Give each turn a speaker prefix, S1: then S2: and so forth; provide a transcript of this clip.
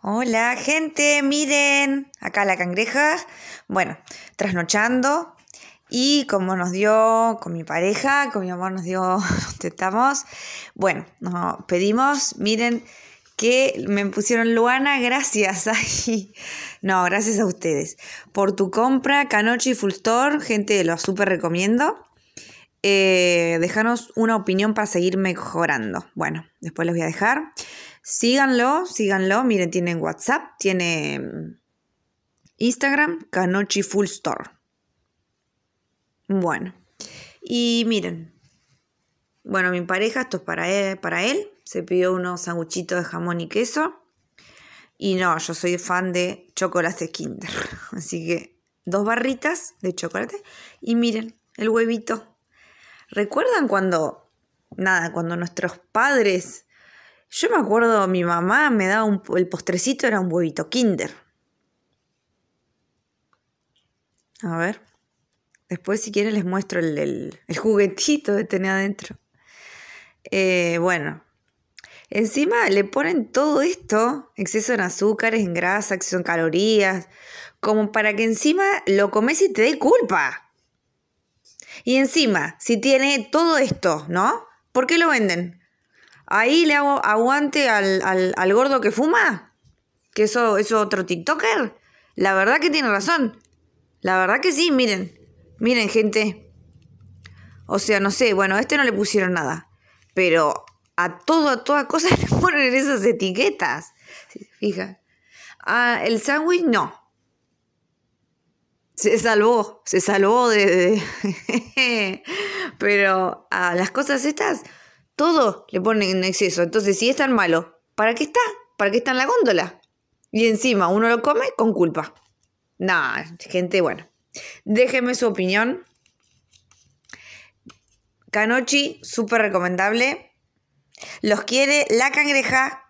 S1: Hola gente, miren, acá la cangreja, bueno, trasnochando y como nos dio con mi pareja, con mi amor nos dio, estamos, bueno, nos pedimos, miren que me pusieron Luana, gracias, no, gracias a ustedes por tu compra, Canochi y Full Store, gente, lo súper recomiendo. Eh, dejanos una opinión para seguir mejorando. Bueno, después los voy a dejar. Síganlo, síganlo. Miren, tienen WhatsApp, tiene mm, Instagram, Canochi Full Store. Bueno, y miren. Bueno, mi pareja, esto es e, para él, Se pidió unos sanguchitos de jamón y queso. Y no, yo soy fan de chocolate Kinder. Así que dos barritas de chocolate. Y miren, el huevito. ¿Recuerdan cuando, nada, cuando nuestros padres yo me acuerdo, mi mamá me daba un, el postrecito, era un huevito kinder. A ver, después si quieren les muestro el, juguetito que tenía adentro. Eh, bueno, encima le ponen todo esto, exceso en azúcares, en grasa, exceso en calorías, como para que encima lo comes y te dé culpa. Y encima, si tiene todo esto, ¿no? ¿Por qué lo venden? Ahí le hago aguante al, gordo que fuma, que eso es otro TikToker. La verdad que tiene razón. La verdad que sí, miren. Miren, gente. O sea, no sé, bueno, a este no le pusieron nada. Pero a todo, a toda cosa le ponen esas etiquetas. Fija. Ah, el sándwich no. Se salvó, se salvó de... de... Pero a ah, las cosas estas todo le ponen en exceso. Entonces, si es tan malo, ¿para qué está? ¿Para qué está en la góndola? Y encima uno lo come con culpa. nada gente, bueno. Déjenme su opinión. Canochi, súper recomendable. Los quiere la cangreja